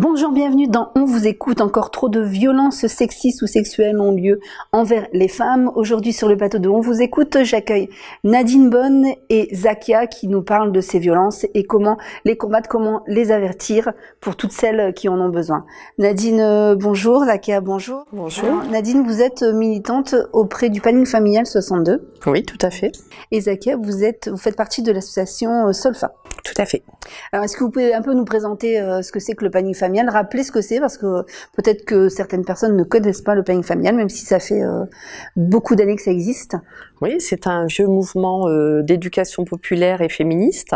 Bonjour, bienvenue dans On vous écoute. Encore trop de violences sexistes ou sexuelles ont lieu envers les femmes. Aujourd'hui sur le plateau de On vous écoute, j'accueille Nadine Bonne et Zakia qui nous parlent de ces violences et comment les combattre, comment les avertir pour toutes celles qui en ont besoin. Nadine, euh, bonjour. Zakia, bonjour. Bonjour. Euh, Nadine, vous êtes euh, militante auprès du Panning familial 62. Oui, tout à fait. Et Zakia, vous êtes, vous faites partie de l'association Solfa. Tout à fait. Alors, est-ce que vous pouvez un peu nous présenter euh, ce que c'est que le panier familial, rappeler ce que c'est, parce que peut-être que certaines personnes ne connaissent pas le panier familial, même si ça fait euh, beaucoup d'années que ça existe. Oui, c'est un vieux mouvement euh, d'éducation populaire et féministe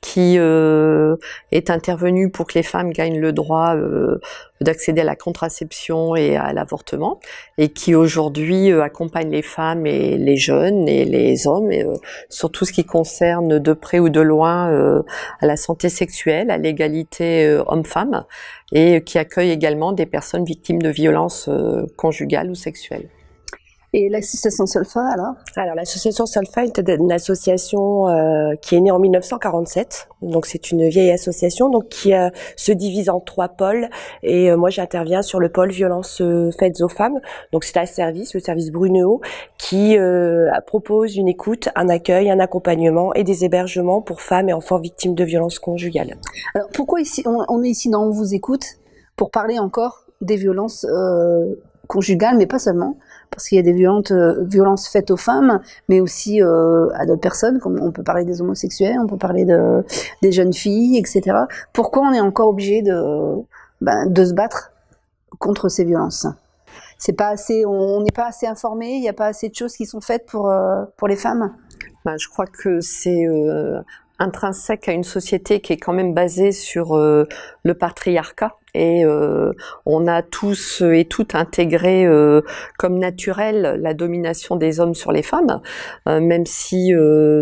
qui euh, est intervenu pour que les femmes gagnent le droit euh, d'accéder à la contraception et à l'avortement, et qui aujourd'hui accompagne les femmes et les jeunes et les hommes et, sur tout ce qui concerne de près ou de loin à la santé sexuelle, à l'égalité homme-femme, et qui accueille également des personnes victimes de violences conjugales ou sexuelles. Et l'association Solfa, alors Alors, l'association Solfa est une association euh, qui est née en 1947. Donc, c'est une vieille association donc qui euh, se divise en trois pôles. Et euh, moi, j'interviens sur le pôle violence faites aux femmes. Donc, c'est un service, le service Bruneau, qui propose une écoute, un accueil, un accompagnement et des hébergements pour femmes et enfants victimes de violences conjugales. Alors, pourquoi ici, on est ici dans On vous écoute pour parler encore des violences conjugales, mais pas seulement parce qu'il y a des euh, violences faites aux femmes, mais aussi euh, à d'autres personnes, comme on peut parler des homosexuels, on peut parler des jeunes filles, etc. Pourquoi on est encore obligé de, ben, de se battre contre ces violences c'est pas assez, on n'est pas assez informé, il n'y a pas assez de choses qui sont faites pour, euh, pour les femmes bah, Je crois que c'est intrinsèque à une société qui est quand même basée sur le patriarcat et euh, on a tous et toutes intégré euh, comme naturel la domination des hommes sur les femmes, euh, même si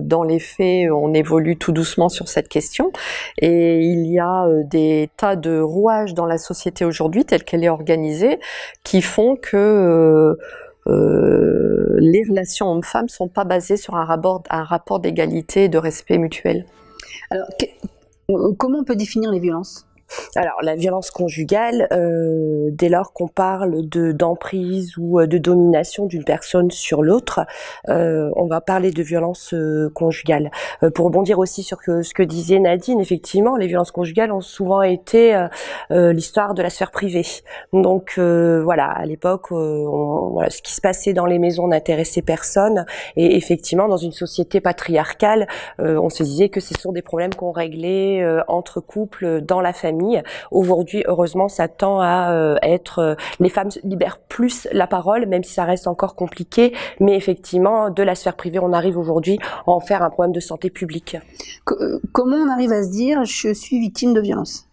dans les faits on évolue tout doucement sur cette question. Et il y a des tas de rouages dans la société aujourd'hui telle qu'elle est organisée qui font que les relations hommes-femmes sont pas basées sur un rapport, un rapport d'égalité et de respect mutuel. Alors, comment on peut définir les violences alors la violence conjugale, euh, dès lors qu'on parle d'emprise ou euh, de domination d'une personne sur l'autre, euh, on va parler de violence conjugale. pour rebondir aussi sur ce que disait Nadine, effectivement, les violences conjugales ont souvent été l'histoire de la sphère privée. Donc voilà, à l'époque, ce qui se passait dans les maisons n'intéressait personne, et effectivement, dans une société patriarcale, on se disait que ce sont des problèmes qu'on réglait entre couples dans la famille Aujourd'hui, heureusement, ça tend à euh, être euh, les femmes libèrent plus la parole, même si ça reste encore compliqué. Mais effectivement, de la sphère privée, on arrive aujourd'hui à en faire un problème de santé publique. Euh, comment on arrive à se dire je suis victime de violence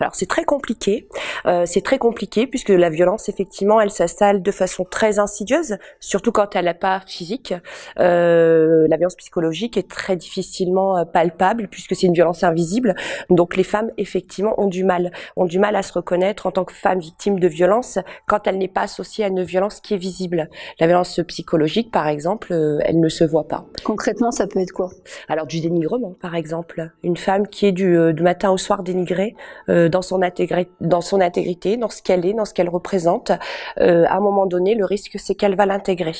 alors c'est très compliqué. Euh, c'est très compliqué puisque la violence, effectivement, elle s'installe de façon très insidieuse, surtout quand elle n'a pas physique. Euh, la violence psychologique est très difficilement euh, palpable puisque c'est une violence invisible. Donc les femmes, effectivement, ont du mal, ont du mal à se reconnaître en tant que femme victime de violence quand elle n'est pas associée à une violence qui est visible. La violence psychologique, par exemple, elle ne se voit pas. Concrètement, ça peut être quoi Alors du dénigrement, par exemple. Une femme qui est du, matin au soir dénigrée dans son intégrité, dans son dans ce qu'elle est, dans ce qu'elle représente, euh, à un moment donné, le risque, c'est qu'elle va l'intégrer.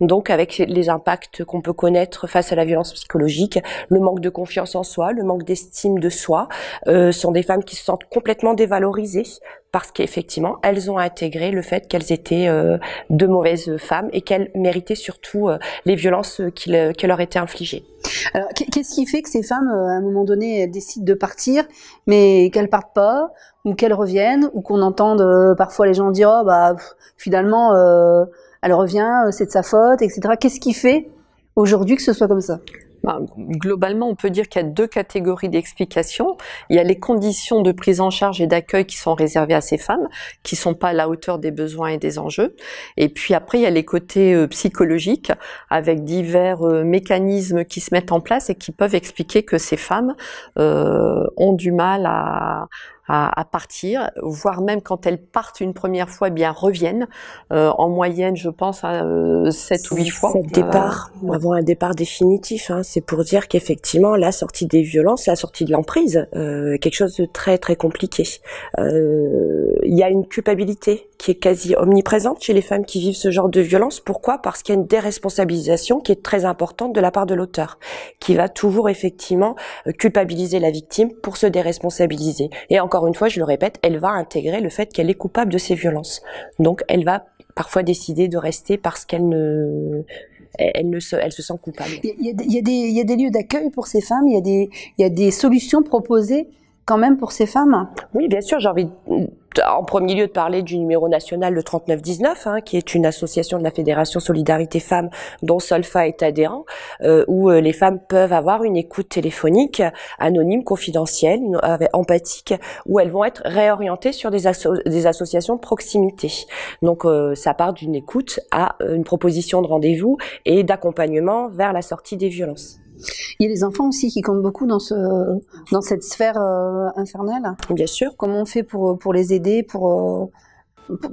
Donc, avec les impacts qu'on peut connaître face à la violence psychologique, le manque de confiance en soi, le manque d'estime de soi, euh, sont des femmes qui se sentent complètement dévalorisées, parce qu'effectivement, elles ont intégré le fait qu'elles étaient euh, de mauvaises femmes et qu'elles méritaient surtout euh, les violences qui, euh, leur étaient infligées. Alors, qu'est-ce qui fait que ces femmes, à un moment donné, décident de partir, mais qu'elles partent pas, ou qu'elles reviennent, ou qu'on entende parfois les gens dire, oh, bah, finalement, elle revient, c'est de sa faute, etc. Qu'est-ce qui fait aujourd'hui que ce soit comme ça bah, globalement, on peut dire qu'il y a deux catégories d'explications. Il y a les conditions de prise en charge et d'accueil qui sont réservées à ces femmes, qui sont pas à la hauteur des besoins et des enjeux. Et puis après, il y a les côtés euh, psychologiques, avec divers euh, mécanismes qui se mettent en place et qui peuvent expliquer que ces femmes euh, ont du mal à, à, à, partir, voire même quand elles partent une première fois, eh bien reviennent euh, en moyenne, je pense, à euh, sept ou huit fois. Départ, départ avant un départ définitif. Hein, c'est pour dire qu'effectivement, la sortie des violences, la sortie de l'emprise, euh, quelque chose de très très compliqué. Il y a une culpabilité qui est quasi omniprésente chez les femmes qui vivent ce genre de violence. Pourquoi Parce qu'il y a une déresponsabilisation qui est très importante de la part de l'auteur, qui va toujours effectivement culpabiliser la victime pour se déresponsabiliser. Et encore une fois, je le répète, elle va intégrer le fait qu'elle est coupable de ces violences. Donc elle va parfois décider de rester parce qu'elle ne, elle, ne se, sent coupable. Il y a, des, lieux d'accueil pour ces femmes, il y a des solutions proposées même pour ces femmes Oui, bien sûr, j'ai envie en premier lieu de parler du numéro national le 3919, hein, qui est une association de la Fédération Solidarité Femmes dont Solfa est adhérent, euh, où euh, les femmes peuvent avoir une écoute téléphonique anonyme, confidentielle, euh, empathique, où elles vont être réorientées sur des, associations de proximité. Donc ça part d'une écoute à une proposition de rendez-vous et d'accompagnement vers la sortie des violences. Il y a les enfants aussi qui comptent beaucoup dans, cette sphère euh, infernale. Bien sûr. Comment on fait pour, pour les aider, pour, euh,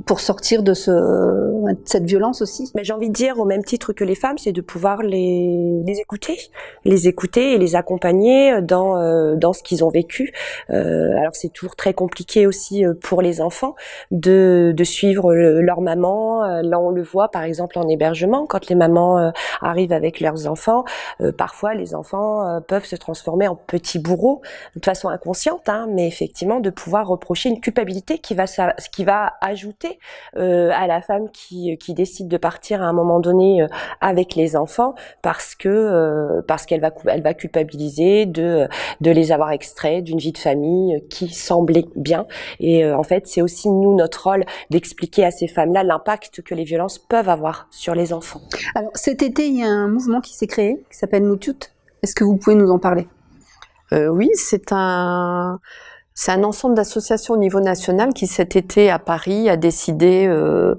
pour sortir de, ce, cette violence aussi. Mais j'ai envie de dire, au même titre que les femmes, c'est de pouvoir les, les écouter, les écouter et les accompagner dans, euh, dans ce qu'ils ont vécu. Euh, alors c'est toujours très compliqué aussi euh, pour les enfants de, de suivre leur maman. Là on le voit par exemple en hébergement, quand les mamans arrivent avec leurs enfants, parfois les enfants peuvent se transformer en petits bourreaux de façon inconsciente, hein, mais effectivement de pouvoir reprocher une culpabilité qui va, qui va ajouter euh, à la femme qui, qui décide de partir à un moment donné euh, avec les enfants parce que euh, parce qu'elle va elle va culpabiliser de de les avoir extraits d'une vie de famille qui semblait bien et en fait c'est aussi nous notre rôle d'expliquer à ces femmes là l'impact que les violences peuvent avoir sur les enfants. Alors cet été il y a un mouvement qui s'est créé qui s'appelle Nous toutes. Est-ce que vous pouvez nous en parler Oui c'est un c'est un ensemble d'associations au niveau national qui cet été à Paris a décidé euh,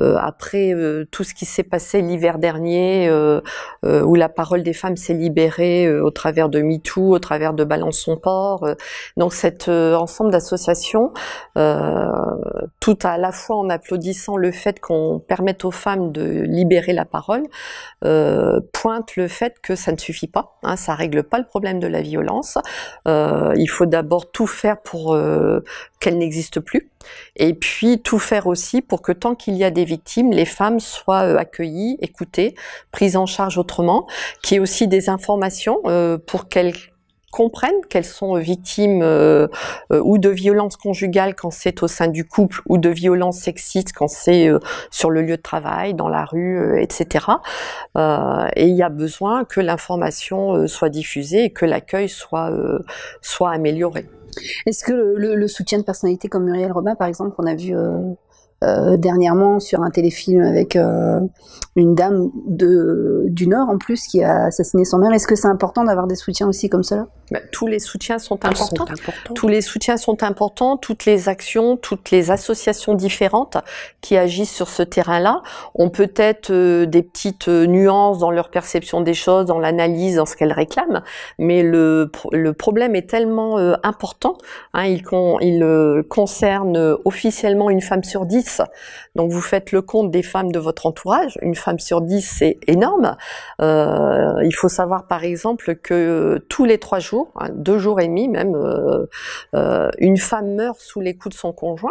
euh, après euh, tout ce qui s'est passé l'hiver dernier, euh, où la parole des femmes s'est libérée au travers de MeToo, au travers de son Port, donc cet ensemble d'associations, tout à la fois en applaudissant le fait qu'on permette aux femmes de libérer la parole, pointe le fait que ça ne suffit pas, hein, ça règle pas le problème de la violence. il faut d'abord tout faire pour qu'elle n'existe plus. Et puis tout faire aussi pour que tant qu'il y a des victimes, les femmes soient euh, accueillies, écoutées, prises en charge autrement, qu'il y ait aussi des informations euh, pour qu'elles comprennent qu'elles sont victimes euh, euh, ou de violences conjugales quand c'est au sein du couple ou de violences sexistes quand c'est euh, sur le lieu de travail, dans la rue, etc. et il y a besoin que l'information soit diffusée et que l'accueil soit, soit amélioré. Est-ce que le, soutien de personnalités comme Muriel Robin, par exemple, qu'on a vu dernièrement sur un téléfilm avec une dame de, du Nord en plus qui a assassiné son mère. Est-ce que c'est important d'avoir des soutiens aussi comme cela bah, tous les soutiens sont importants. Tous les soutiens sont importants, toutes les actions, toutes les associations différentes qui agissent sur ce terrain-là ont peut-être euh, des petites euh, nuances dans leur perception des choses, dans l'analyse, dans ce qu'elles réclament, mais le, le problème est tellement euh, important, hein, il, con, il concerne officiellement une femme sur dix, donc vous faites le compte des femmes de votre entourage, une femme sur dix c'est énorme, il faut savoir par exemple que tous les trois jours, Hein, deux jours et demi même, euh, euh, une femme meurt sous les coups de son conjoint.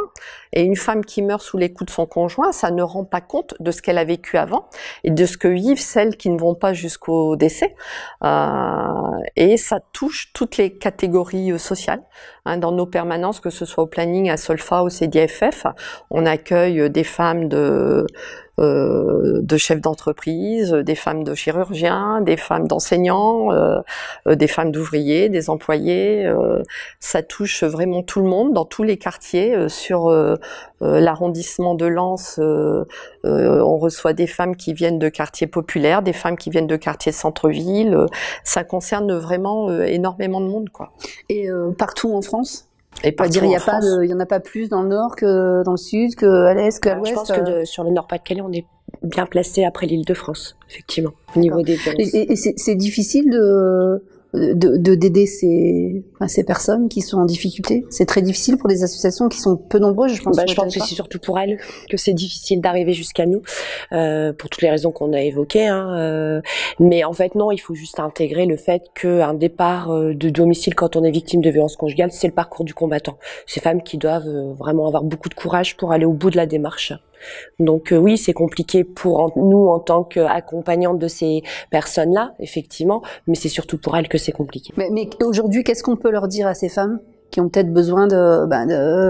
Et une femme qui meurt sous les coups de son conjoint, ça ne rend pas compte de ce qu'elle a vécu avant et de ce que vivent celles qui ne vont pas jusqu'au décès. Euh, et ça touche toutes les catégories sociales. Hein, dans nos permanences, que ce soit au planning, à Solfa, au CDFF. On accueille euh, des femmes de, euh, chefs d'entreprise, euh, des femmes de chirurgiens, des femmes d'enseignants, des femmes d'ouvriers, des employés. ça touche vraiment tout le monde, dans tous les quartiers. sur l'arrondissement de Lens, on reçoit des femmes qui viennent de quartiers populaires, des femmes qui viennent de quartiers centre-ville. ça concerne vraiment énormément de monde. Quoi. Et partout en France et pas dire, il n'y en, a pas plus dans le nord que dans le sud, qu'à l'est, qu'à bah, l'ouest. Je pense que euh. sur le Nord-Pas-de-Calais, on est bien placé après l'île de France, effectivement, au niveau des et c'est difficile de, de, d'aider ces, ces personnes qui sont en difficulté. C'est très difficile pour des associations qui sont peu nombreuses, je pense. Bah, je pense que c'est surtout pour elles que c'est difficile d'arriver jusqu'à nous, euh, pour toutes les raisons qu'on a évoquées. Hein, euh. mais en fait, non, il faut juste intégrer le fait qu'un départ euh, de domicile quand on est victime de violences conjugales, c'est le parcours du combattant. Ces femmes qui doivent vraiment avoir beaucoup de courage pour aller au bout de la démarche. Donc euh, oui, c'est compliqué pour nous en tant qu'accompagnantes de ces personnes-là, effectivement, mais c'est surtout pour elles que c'est compliqué. mais aujourd'hui, qu'est-ce qu'on peut leur dire à ces femmes qui ont peut-être besoin de, bah,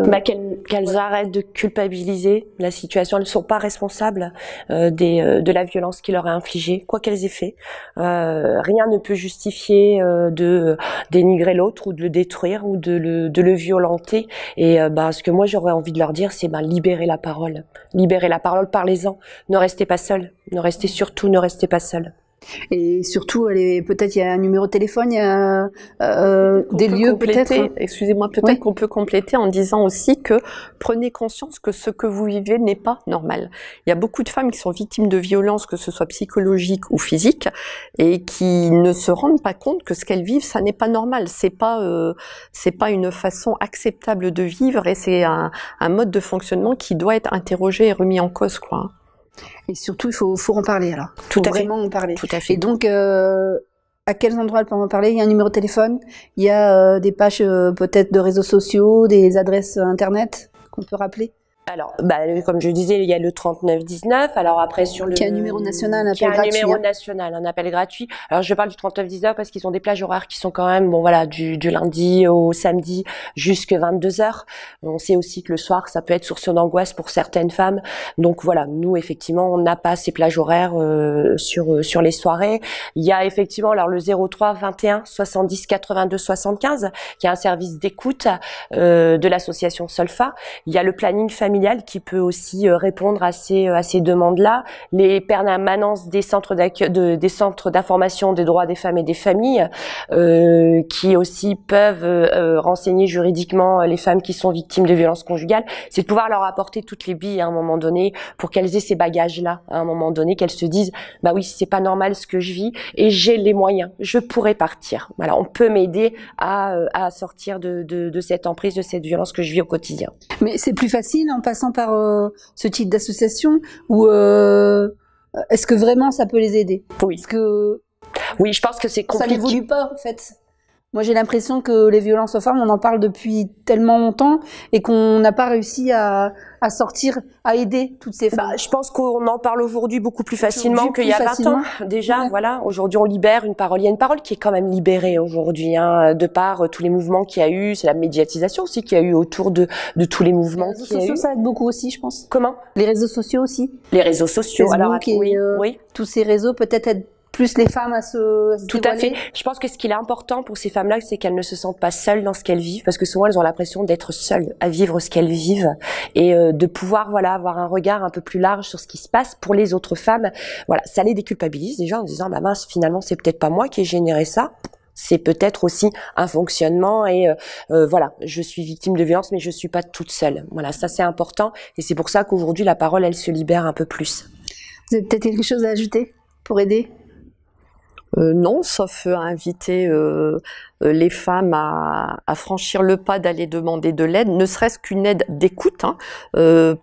bah, qu'elles, arrêtent de culpabiliser la situation. Elles ne sont pas responsables euh, des, euh, de la violence qui leur est infligée, quoi qu'elles aient fait. Euh, rien ne peut justifier de dénigrer l'autre ou de le détruire ou de le, de le violenter. Et bah, ce que moi j'aurais envie de leur dire, c'est bah, libérer la parole, libérer la parole, parlez-en. Ne restez pas seul. Ne restez surtout, ne restez pas seul. Et surtout, peut-être il y a un numéro de téléphone, il y a euh, des lieux peut-être. Excusez-moi, peut-être qu'on peut compléter en disant aussi que prenez conscience que ce que vous vivez n'est pas normal. Il y a beaucoup de femmes qui sont victimes de violences, que ce soit psychologiques ou physiques, et qui ne se rendent pas compte que ce qu'elles vivent, ça n'est pas normal. C'est pas, euh, c'est pas une façon acceptable de vivre, et c'est un, un, mode de fonctionnement qui doit être interrogé et remis en cause, quoi. Et surtout, il faut, en parler alors. Tout vraiment en parler. Tout à fait. Et donc, euh, à quels endroits elle peut en parler Il y a un numéro de téléphone, il y a euh, des pages euh, peut-être de réseaux sociaux, des adresses internet qu'on peut rappeler alors, bah, comme je disais, il y a le 3919. Alors après sur le qui un numéro national, un appel gratuit. numéro hein. national, un appel gratuit. Alors je parle du 3919 parce qu'ils ont des plages horaires qui sont quand même bon voilà du, lundi au samedi jusqu'à 22 h On sait aussi que le soir ça peut être source d'angoisse pour certaines femmes. Donc voilà, nous effectivement on n'a pas ces plages horaires euh, sur euh, sur les soirées. Il y a effectivement alors le 03 21 70 82 75 qui est un service d'écoute euh, de l'association Solfa. Il y a le planning familial qui peut aussi euh, répondre à ces, euh, à ces demandes-là. Les permanences des centres de, des centres d'information des droits des femmes et des familles, euh, qui aussi peuvent renseigner juridiquement les femmes qui sont victimes de violences conjugales, c'est de pouvoir leur apporter toutes les billes hein, à un moment donné pour qu'elles aient ces bagages-là à un moment donné, qu'elles se disent bah oui c'est pas normal ce que je vis et j'ai les moyens, je pourrais partir. Voilà, on peut m'aider à, à sortir de, de, cette emprise, de cette violence que je vis au quotidien. Mais c'est plus facile en passant par euh, ce type d'association Ou euh, est-ce que vraiment ça peut les aider Oui. que oui, je pense que c'est compliqué. Ça n'évolue pas en fait. Moi, j'ai l'impression que les violences aux femmes, on en parle depuis tellement longtemps et qu'on n'a pas réussi à, sortir, à aider toutes ces bah, femmes. je pense qu'on en parle aujourd'hui beaucoup plus facilement qu'il y a 20 ans. Déjà, voilà, aujourd'hui, on libère une parole. Il y a une parole qui est quand même libérée aujourd'hui, hein, de par euh, tous les mouvements qu'il y a eu. C'est la médiatisation aussi qu'il y a eu autour de, de tous les mouvements. Les réseaux sociaux, ça aide beaucoup aussi, je pense. Comment Les réseaux sociaux aussi. Les réseaux sociaux, alors, euh, oui, tous ces réseaux peut-être plus les femmes à se, Tout à fait. Je pense que ce qui est important pour ces femmes-là, c'est qu'elles ne se sentent pas seules dans ce qu'elles vivent, parce que souvent elles ont l'impression d'être seules à vivre ce qu'elles vivent et euh, de pouvoir voilà avoir un regard un peu plus large sur ce qui se passe pour les autres femmes. Voilà, ça les déculpabilise déjà en disant bah mince, finalement c'est peut-être pas moi qui ai généré ça c'est peut-être aussi un fonctionnement et euh, euh, voilà, je suis victime de violence mais je suis pas toute seule. Voilà, ça c'est important et c'est pour ça qu'aujourd'hui la parole elle se libère un peu plus. Vous avez peut-être quelque chose à ajouter pour aider euh, non, sauf à euh, inviter euh, les femmes à, franchir le pas d'aller demander de l'aide, ne serait-ce qu'une aide d'écoute. Hein.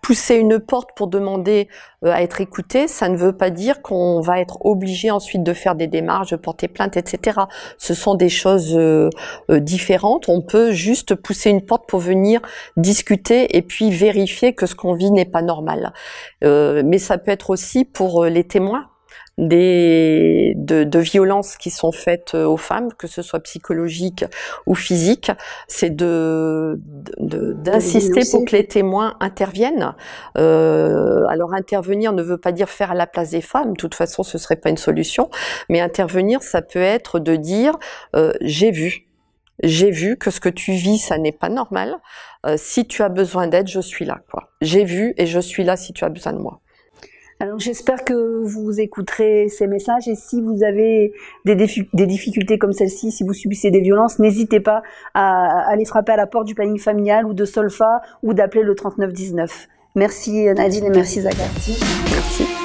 pousser une porte pour demander à être écoutée, ça ne veut pas dire qu'on va être obligé ensuite de faire des démarches, de porter plainte, etc. Ce sont des choses différentes. On peut juste pousser une porte pour venir discuter et puis vérifier que ce qu'on vit n'est pas normal. mais ça peut être aussi pour les témoins, des de, de, violences qui sont faites euh, aux femmes, que ce soit psychologique ou physique, c'est de d'insister pour que les témoins interviennent. Euh, alors intervenir ne veut pas dire faire à la place des femmes. De toute façon, ce serait pas une solution. Mais intervenir, ça peut être de dire euh, j'ai vu. J'ai vu que ce que tu vis, ça n'est pas normal. si tu as besoin d'aide, je suis là. quoi J'ai vu et je suis là si tu as besoin de moi. Alors j'espère que vous écouterez ces messages et si vous avez des, difficultés comme celle-ci, si vous subissez des violences, n'hésitez pas à aller frapper à la porte du planning familial ou de Solfa ou d'appeler le 3919. Merci Nadine et merci Zagarty. Merci.